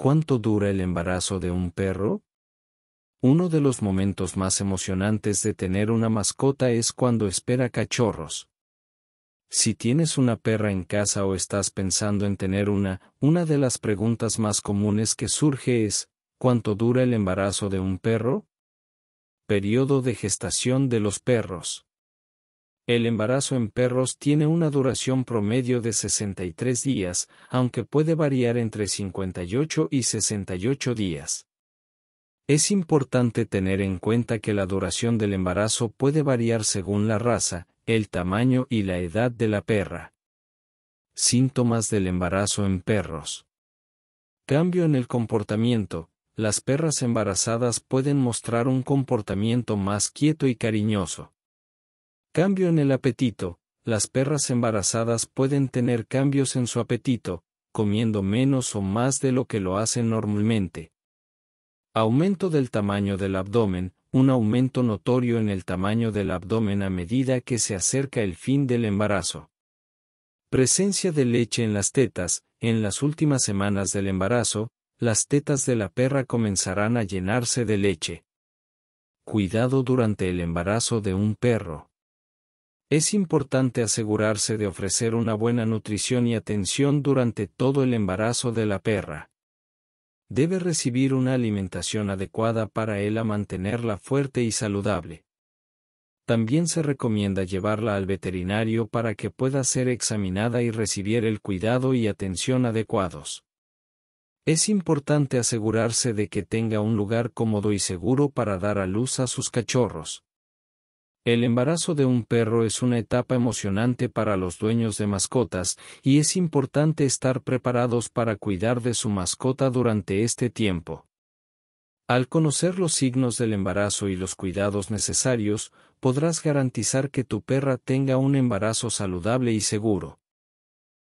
¿Cuánto dura el embarazo de un perro? Uno de los momentos más emocionantes de tener una mascota es cuando espera cachorros. Si tienes una perra en casa o estás pensando en tener una, una de las preguntas más comunes que surge es, ¿cuánto dura el embarazo de un perro? Periodo de gestación de los perros. El embarazo en perros tiene una duración promedio de 63 días, aunque puede variar entre 58 y 68 días. Es importante tener en cuenta que la duración del embarazo puede variar según la raza, el tamaño y la edad de la perra. Síntomas del embarazo en perros. Cambio en el comportamiento. Las perras embarazadas pueden mostrar un comportamiento más quieto y cariñoso. Cambio en el apetito. Las perras embarazadas pueden tener cambios en su apetito, comiendo menos o más de lo que lo hacen normalmente. Aumento del tamaño del abdomen. Un aumento notorio en el tamaño del abdomen a medida que se acerca el fin del embarazo. Presencia de leche en las tetas. En las últimas semanas del embarazo, las tetas de la perra comenzarán a llenarse de leche. Cuidado durante el embarazo de un perro. Es importante asegurarse de ofrecer una buena nutrición y atención durante todo el embarazo de la perra. Debe recibir una alimentación adecuada para a mantenerla fuerte y saludable. También se recomienda llevarla al veterinario para que pueda ser examinada y recibir el cuidado y atención adecuados. Es importante asegurarse de que tenga un lugar cómodo y seguro para dar a luz a sus cachorros. El embarazo de un perro es una etapa emocionante para los dueños de mascotas, y es importante estar preparados para cuidar de su mascota durante este tiempo. Al conocer los signos del embarazo y los cuidados necesarios, podrás garantizar que tu perra tenga un embarazo saludable y seguro.